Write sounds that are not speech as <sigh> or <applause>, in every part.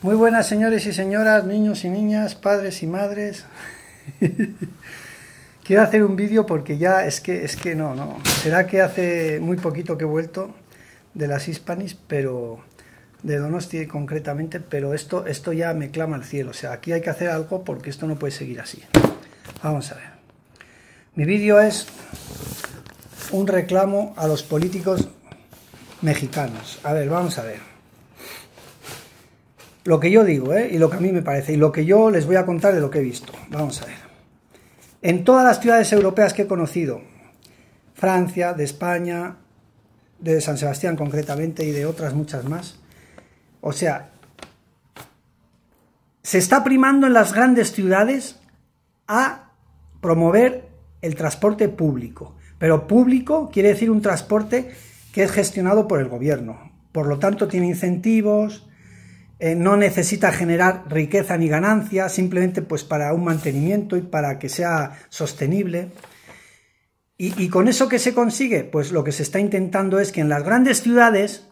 Muy buenas señores y señoras, niños y niñas, padres y madres. <laughs> Quiero hacer un vídeo porque ya es que es que no, no. Será que hace muy poquito que he vuelto de las Hispanis, pero de Donosti concretamente, pero esto, esto ya me clama al cielo. O sea, aquí hay que hacer algo porque esto no puede seguir así. Vamos a ver. Mi vídeo es un reclamo a los políticos mexicanos. A ver, vamos a ver. Lo que yo digo, ¿eh? y lo que a mí me parece, y lo que yo les voy a contar de lo que he visto. Vamos a ver. En todas las ciudades europeas que he conocido, Francia, de España, de San Sebastián concretamente y de otras muchas más, o sea, se está primando en las grandes ciudades a promover el transporte público. Pero público quiere decir un transporte que es gestionado por el gobierno. Por lo tanto, tiene incentivos, eh, no necesita generar riqueza ni ganancia, simplemente pues para un mantenimiento y para que sea sostenible. Y, y, con eso que se consigue, pues lo que se está intentando es que en las grandes ciudades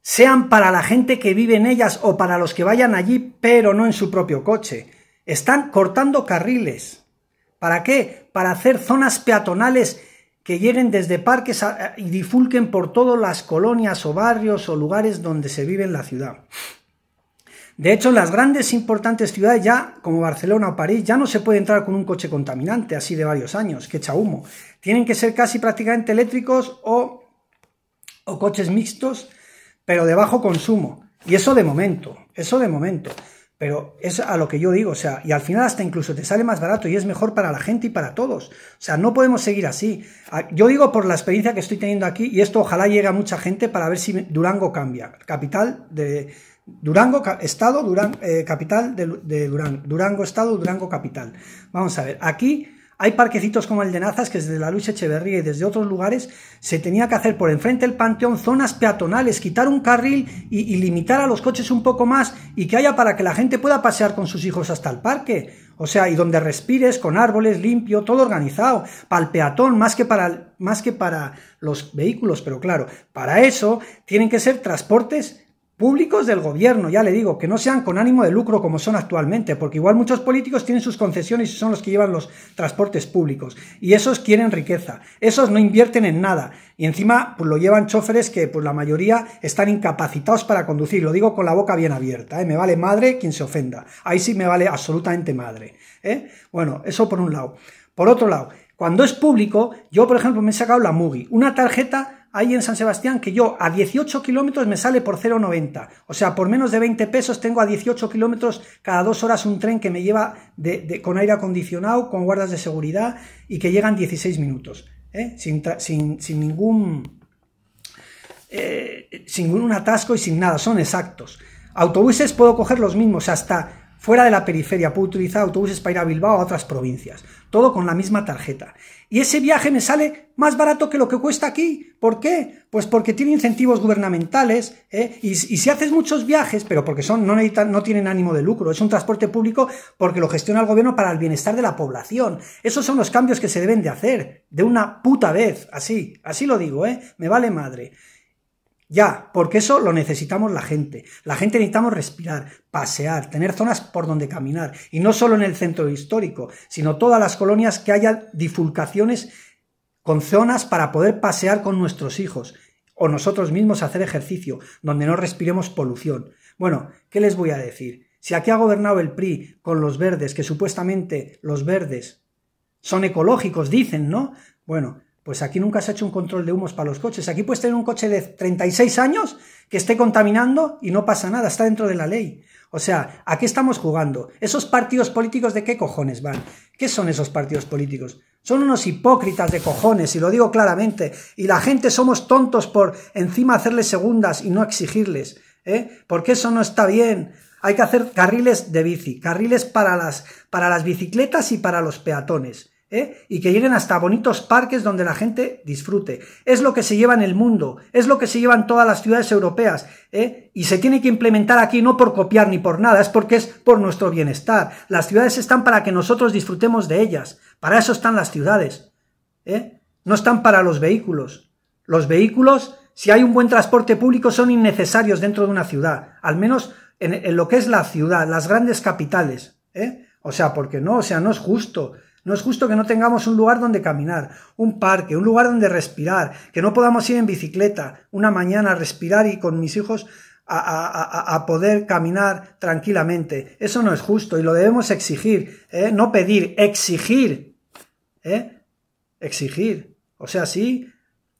sean para la gente que vive en ellas o para los que vayan allí, pero no en su propio coche. Están cortando carriles. ¿Para qué? Para hacer zonas peatonales que hieren desde parques y difulquen por todas las colonias o barrios o lugares donde se vive en la ciudad. De hecho, las grandes importantes ciudades ya, como Barcelona o París, ya no se puede entrar con un coche contaminante, así de varios años, que echa humo. Tienen que ser casi prácticamente eléctricos o, o coches mixtos, pero de bajo consumo. Y eso de momento, eso de momento. Pero es a lo que yo digo, o sea, y al final hasta incluso te sale más barato y es mejor para la gente y para todos. O sea, no podemos seguir así. Ah, yo digo por la experiencia que estoy teniendo aquí, y esto ojalá llegue a mucha gente para ver si Durango cambia. Capital de Durango, Estado, Durango, eh, capital de, de Durango. Durango, Estado, Durango, capital. Vamos a ver, aquí hay parquecitos como el de Nazas que desde la Luis Echeverría y desde otros lugares se tenía que hacer por enfrente del panteón zonas peatonales, quitar un carril y, limitar a los coches un poco más y que haya para que la gente pueda pasear con sus hijos hasta el parque. O sea, y donde respires, con árboles, limpio, todo organizado, para el peatón, más que para, más que para los vehículos. Pero claro, para eso tienen que ser transportes públicos del gobierno, ya le digo, que no sean con ánimo de lucro como son actualmente, porque igual muchos políticos tienen sus concesiones y son los que llevan los transportes públicos, y esos quieren riqueza, esos no invierten en nada, y encima pues, lo llevan choferes que pues, la mayoría están incapacitados para conducir, lo digo con la boca bien abierta, ¿eh? me vale madre quien se ofenda, ahí sí me vale absolutamente madre. ¿eh? Bueno, eso por un lado. Por otro lado, cuando es público, yo por ejemplo me he sacado la MUGI, una tarjeta hay en San Sebastián que yo a 18 kilómetros me sale por 0,90. O sea, por menos de 20 pesos tengo a 18 kilómetros cada dos horas un tren que me lleva con aire acondicionado, con guardas de seguridad y que llegan 16 minutos. ¿eh? Sin, ningún. Eh, sin ningún atasco y sin nada, son exactos. Autobuses puedo coger los mismos, hasta fuera de la periferia, puedo utilizar autobuses para ir a Bilbao a otras provincias, todo con la misma tarjeta. Y ese viaje me sale más barato que lo que cuesta aquí. ¿Por qué? Pues porque tiene incentivos gubernamentales ¿eh? y, si haces muchos viajes, pero porque son, no, no tienen ánimo de lucro, es un transporte público porque lo gestiona el gobierno para el bienestar de la población. Esos son los cambios que se deben de hacer, de una puta vez, así, así lo digo, ¿eh? me vale madre. Ya, porque eso lo necesitamos la gente. La gente necesitamos respirar, pasear, tener zonas por donde caminar. Y no solo en el centro histórico, sino todas las colonias que haya difulcaciones con zonas para poder pasear con nuestros hijos o nosotros mismos hacer ejercicio, donde no respiremos polución. Bueno, ¿qué les voy a decir? Si aquí ha gobernado el PRI con los verdes, que supuestamente los verdes son ecológicos, dicen, ¿no? Bueno, pues aquí nunca se ha hecho un control de humos para los coches. Aquí puedes tener un coche de 36 años que esté contaminando y no pasa nada, está dentro de la ley. O sea, ¿a qué estamos jugando? ¿Esos partidos políticos de qué cojones van? ¿Qué son esos partidos políticos? Son unos hipócritas de cojones, y lo digo claramente. Y la gente somos tontos por encima hacerles segundas y no exigirles. ¿eh? Porque eso no está bien. Hay que hacer carriles de bici, carriles para las, para las bicicletas y para los peatones. ¿eh? y que lleguen hasta bonitos parques donde la gente disfrute. Es lo que se lleva en el mundo, es lo que se llevan todas las ciudades europeas ¿eh? y se tiene que implementar aquí no por copiar ni por nada, es porque es por nuestro bienestar. Las ciudades están para que nosotros disfrutemos de ellas, para eso están las ciudades, ¿eh? no están para los vehículos. Los vehículos, si hay un buen transporte público, son innecesarios dentro de una ciudad, al menos en, lo que es la ciudad, las grandes capitales. ¿eh? O sea, porque no, o sea, no es justo. No es justo que no tengamos un lugar donde caminar, un parque, un lugar donde respirar, que no podamos ir en bicicleta una mañana a respirar y con mis hijos a, poder caminar tranquilamente. Eso no es justo y lo debemos exigir, ¿eh? no pedir, exigir. ¿eh? Exigir. O sea, sí.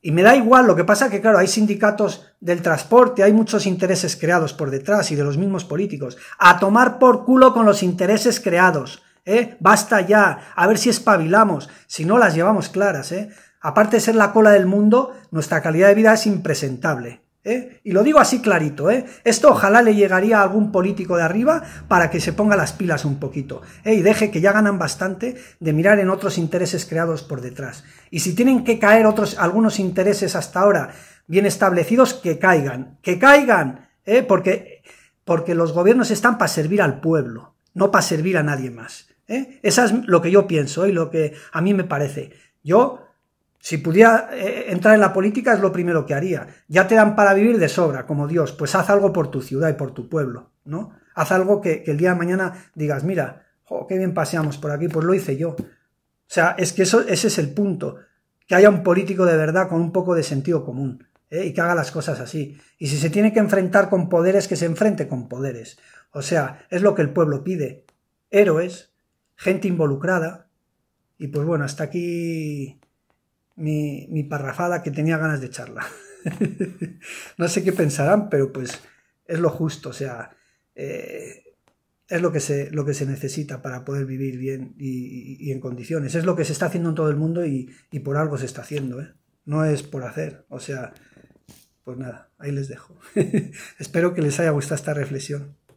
Y me da igual, lo que pasa que, claro, hay sindicatos del transporte, hay muchos intereses creados por detrás y de los mismos políticos. A tomar por culo con los intereses creados. ¿eh? Basta ya, a ver si espabilamos, si no las llevamos claras, ¿eh? Aparte de ser la cola del mundo, nuestra calidad de vida es impresentable. ¿Eh? Y lo digo así clarito, ¿eh? Esto ojalá le llegaría a algún político de arriba para que se ponga las pilas un poquito, ¿eh? Y deje que ya ganan bastante de mirar en otros intereses creados por detrás. Y si tienen que caer otros, algunos intereses hasta ahora bien establecidos, que caigan, que caigan, ¿eh? Porque, porque los gobiernos están para servir al pueblo, no para servir a nadie más. ¿eh? Esa es lo que yo pienso y lo que a mí me parece. Yo, si pudiera eh, entrar en la política, es lo primero que haría. Ya te dan para vivir de sobra, como Dios, pues haz algo por tu ciudad y por tu pueblo, ¿no? Haz algo que, el día de mañana digas, mira, oh, qué bien paseamos por aquí, pues lo hice yo. O sea, es que eso, ese es el punto, que haya un político de verdad con un poco de sentido común. ¿eh? y que haga las cosas así. Y si se tiene que enfrentar con poderes, que se enfrente con poderes. O sea, es lo que el pueblo pide. Héroes, gente involucrada. Y pues bueno, hasta aquí mi, parrafada que tenía ganas de charla. <laughs> no sé qué pensarán, pero pues es lo justo, o sea, eh, es lo que, se, lo que se necesita para poder vivir bien y, en condiciones. Es lo que se está haciendo en todo el mundo y, y por algo se está haciendo, ¿eh? no es por hacer. O sea, pues nada, ahí les dejo. <laughs> Espero que les haya gustado esta reflexión.